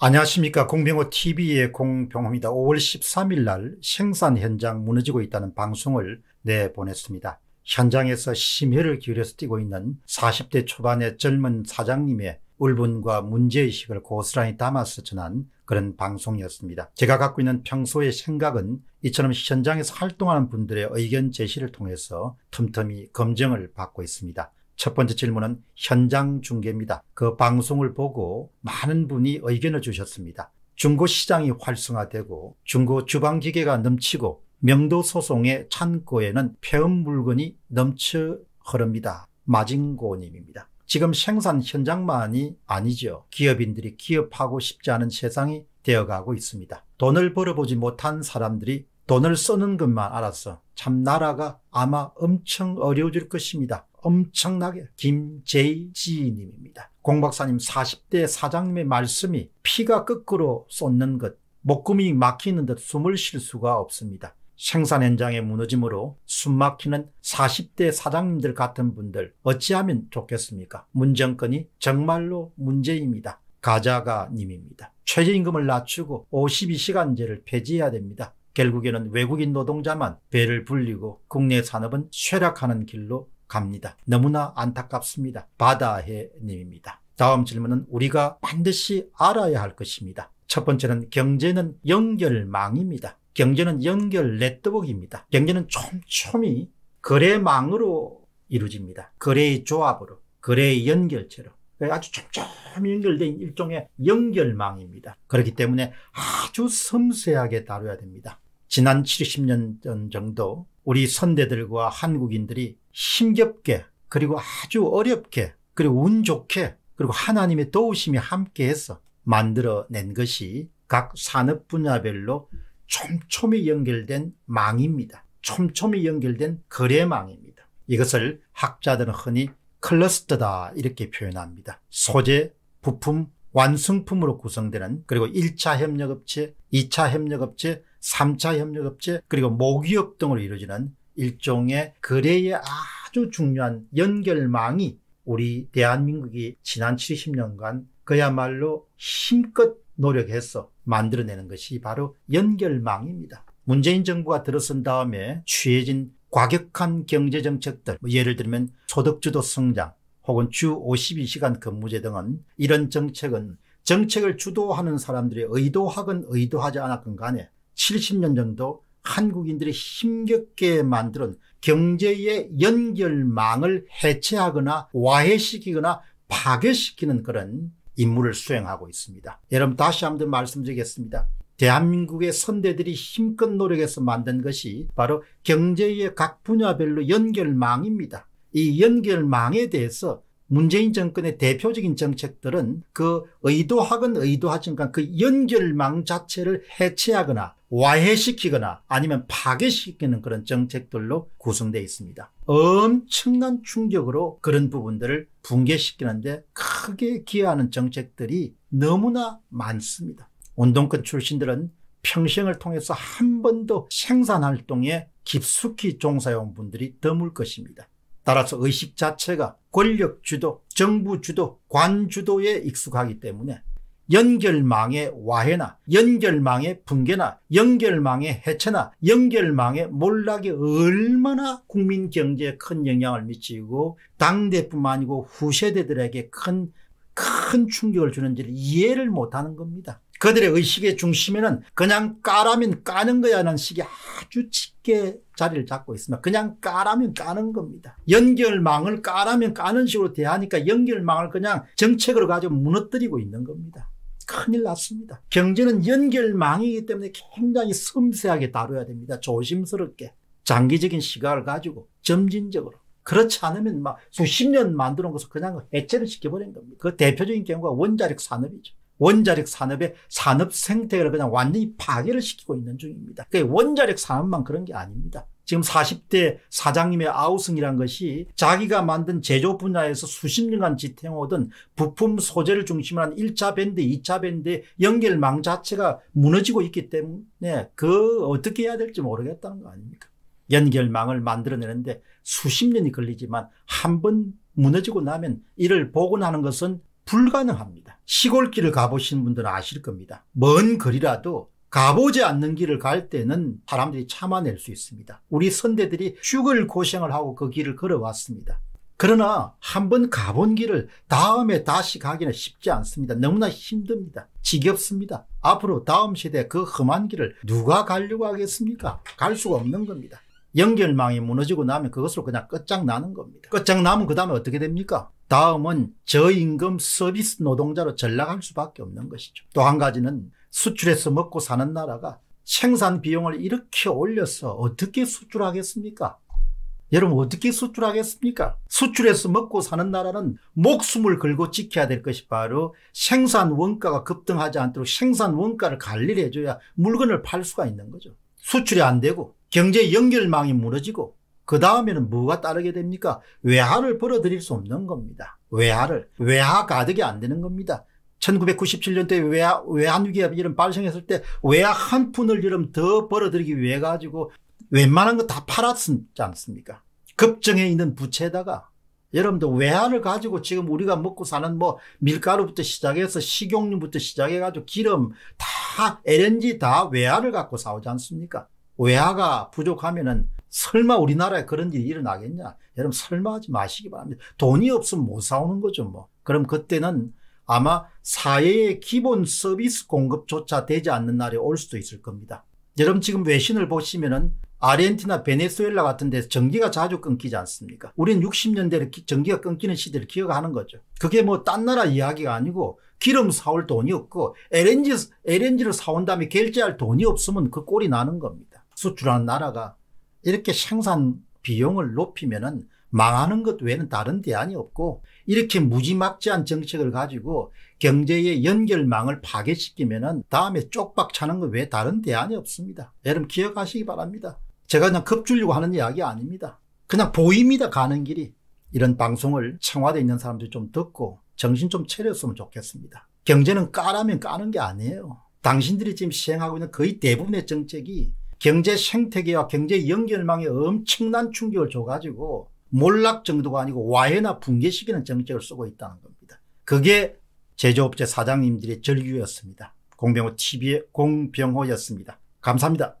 안녕하십니까. 공병호 TV의 공병호입니다. 5월 13일 날 생산 현장 무너지고 있다는 방송을 내보냈습니다. 현장에서 심혈을 기울여서 뛰고 있는 40대 초반의 젊은 사장님의 울분과 문제의식을 고스란히 담아서 전한 그런 방송이었습니다. 제가 갖고 있는 평소의 생각은 이처럼 현장에서 활동하는 분들의 의견 제시를 통해서 틈틈이 검증을 받고 있습니다. 첫 번째 질문은 현장 중계입니다. 그 방송을 보고 많은 분이 의견을 주셨습니다. 중고 시장이 활성화되고 중고 주방기계가 넘치고 명도 소송의 창고에는 폐업 물건이 넘쳐 흐릅니다. 마진고님입니다 지금 생산 현장만이 아니죠. 기업인들이 기업하고 싶지 않은 세상이 되어가고 있습니다. 돈을 벌어보지 못한 사람들이 돈을 쓰는 것만 알아서 참 나라가 아마 엄청 어려워질 것입니다. 엄청나게 김제이 시인님입니다. 공박사님 40대 사장님의 말씀이 피가 거꾸로 쏟는 것, 목구멍이 막히는 듯 숨을 쉴 수가 없습니다. 생산 현장의 무너짐으로 숨막히는 40대 사장님들 같은 분들 어찌하면 좋겠습니까? 문정권이 정말로 문제입니다. 가자가 님입니다. 최저임금을 낮추고 52시간제를 폐지해야 됩니다. 결국에는 외국인 노동자만 배를 불리고 국내 산업은 쇠락하는 길로 갑니다. 너무나 안타깝습니다. 바다해 님입니다. 다음 질문은 우리가 반드시 알아야 할 것입니다. 첫 번째는 경제는 연결망입니다. 경제는 연결 네트워크입니다. 경제는 촘촘히 거래망으로 이루어집니다. 거래의 조합으로, 거래의 연결체로. 아주 촘촘히 연결된 일종의 연결망입니다. 그렇기 때문에 아주 섬세하게 다뤄야 됩니다. 지난 70년 전 정도 우리 선대들과 한국인들이 힘겹게 그리고 아주 어렵게 그리고 운 좋게 그리고 하나님의 도우심이 함께해서 만들어낸 것이 각 산업 분야별로 촘촘히 연결된 망입니다. 촘촘히 연결된 거래망입니다. 이것을 학자들은 흔히 클러스터다 이렇게 표현합니다. 소재, 부품, 완성품으로 구성되는 그리고 1차 협력업체, 2차 협력업체, 3차 협력업체 그리고 모기업 등으로 이루어지는 일종의 거래의 아주 중요한 연결망이 우리 대한민국이 지난 70년간 그야말로 힘껏 노력해서 만들어내는 것이 바로 연결망입니다. 문재인 정부가 들어선 다음에 취해진 과격한 경제정책들, 뭐 예를 들면 소득주도 성장 혹은 주 52시간 근무제 등은 이런 정책은 정책을 주도하는 사람들이 의도하건 의도하지 않았건 간에 70년 전도 한국인들이 힘겹게 만든 경제의 연결망을 해체하거나 와해시키거나 파괴시키는 그런 임무를 수행하고 있습니다. 여러분 다시 한번 말씀드리겠습니다. 대한민국의 선대들이 힘껏 노력해서 만든 것이 바로 경제의 각 분야별로 연결망입니다. 이 연결망에 대해서 문재인 정권의 대표적인 정책들은 그 의도하건 의도하지 않건 그 연결망 자체를 해체하거나 와해시키거나 아니면 파괴시키는 그런 정책들로 구성되어 있습니다. 엄청난 충격으로 그런 부분들을 붕괴시키는데 크게 기여하는 정책들이 너무나 많습니다. 운동권 출신들은 평생을 통해서 한 번도 생산활동에 깊숙이 종사해온 분들이 드물 것입니다. 따라서 의식 자체가 권력 주도, 정부 주도, 관 주도에 익숙하기 때문에 연결망의 와해나 연결망의 붕괴나 연결망의 해체나 연결망의 몰락이 얼마나 국민 경제에 큰 영향을 미치고 당대뿐만 아니고 후세대들에게 큰 큰 충격을 주는지를 이해를 못하는 겁니다. 그들의 의식의 중심에는 그냥 까라면 까는 거야라는 식이 아주 짙게 자리를 잡고 있습니다. 그냥 까라면 까는 겁니다. 연결망을 까라면 까는 식으로 대하니까 연결망을 그냥 정책으로 가지고 무너뜨리고 있는 겁니다. 큰일 났습니다. 경제는 연결망이기 때문에 굉장히 섬세하게 다뤄야 됩니다. 조심스럽게. 장기적인 시각을 가지고 점진적으로. 그렇지 않으면 막 수십 년 만들어 놓고서 그냥 해체를 시켜버린 겁니다. 그 대표적인 경우가 원자력 산업이죠. 원자력 산업의 산업 생태를 계 그냥 완전히 파괴를 시키고 있는 중입니다. 그 그러니까 원자력 산업만 그런 게 아닙니다. 지금 40대 사장님의 아우성이란 것이 자기가 만든 제조 분야에서 수십 년간 지탱하던 부품 소재를 중심으로 한 1차 밴드, 2차 밴드의 연결망 자체가 무너지고 있기 때문에 그 어떻게 해야 될지 모르겠다는 거 아닙니까? 연결망을 만들어내는데 수십 년이 걸리지만 한 번 무너지고 나면 이를 복원하는 것은 불가능합니다. 시골길을 가보신 분들은 아실 겁니다. 먼 거리라도 가보지 않는 길을 갈 때는 사람들이 참아낼 수 있습니다. 우리 선대들이 죽을 고생을 하고 그 길을 걸어왔습니다. 그러나 한번 가본 길을 다음에 다시 가기는 쉽지 않습니다. 너무나 힘듭니다. 지겹습니다. 앞으로 다음 시대에 그 험한 길을 누가 가려고 하겠습니까? 갈 수가 없는 겁니다. 연결망이 무너지고 나면 그것으로 그냥 끝장나는 겁니다. 끝장나면 그 다음에 어떻게 됩니까? 다음은 저임금 서비스 노동자로 전락할 수밖에 없는 것이죠. 또 한 가지는 수출해서 먹고 사는 나라가 생산 비용을 이렇게 올려서 어떻게 수출하겠습니까? 여러분 어떻게 수출하겠습니까? 수출해서 먹고 사는 나라는 목숨을 걸고 지켜야 될 것이 바로 생산 원가가 급등하지 않도록 생산 원가를 관리를 해줘야 물건을 팔 수가 있는 거죠. 수출이 안 되고 경제 연결망이 무너지고 그 다음에는 뭐가 따르게 됩니까? 외화를 벌어들일 수 없는 겁니다. 외화를. 외화 가득이 안 되는 겁니다. 1997년도에 외화, 외환위기가 이런 발생했을 때 외화 한 푼을 이름 더 벌어들이기 위해 가지고 웬만한 거 다 팔았지 않습니까? 급증해 있는 부채에다가 여러분들 외화를 가지고 지금 우리가 먹고 사는 뭐 밀가루부터 시작해서 식용유부터 시작해가지고 기름 다 LNG 다외화를 갖고 사오지 않습니까? 외화가 부족하면은 설마 우리나라에 그런 일이 일어나겠냐? 여러분 설마 하지 마시기 바랍니다. 돈이 없으면 못 사오는 거죠 뭐. 그럼 그때는 아마 사회의 기본 서비스 공급조차 되지 않는 날이 올 수도 있을 겁니다. 여러분 지금 외신을 보시면은 아르헨티나 베네수엘라 같은 데서 전기가 자주 끊기지 않습니까? 우린 60년대를 전기가 끊기는 시대를 기억하는 거죠. 그게 뭐 딴 나라 이야기가 아니고 기름 사올 돈이 없고 LNG, LNG를 사온 다음에 결제할 돈이 없으면 그 꼴이 나는 겁니다. 수출하는 나라가 이렇게 생산 비용을 높이면은 망하는 것 외에는 다른 대안이 없고 이렇게 무지막지한 정책을 가지고 경제의 연결망을 파괴시키면은 다음에 쪽박 차는 것 외에 다른 대안이 없습니다. 여러분 기억하시기 바랍니다. 제가 그냥 겁주려고 하는 이야기 아닙니다. 그냥 보입니다. 가는 길이. 이런 방송을 청와대에 있는 사람들이 좀 듣고 정신 좀 차렸으면 좋겠습니다. 경제는 까라면 까는 게 아니에요. 당신들이 지금 시행하고 있는 거의 대부분의 정책이 경제 생태계와 경제 연결망에 엄청난 충격을 줘가지고 몰락 정도가 아니고 와해나 붕괴시키는 정책을 쓰고 있다는 겁니다. 그게 제조업체 사장님들의 절규였습니다. 공병호 TV의 공병호였습니다. 감사합니다.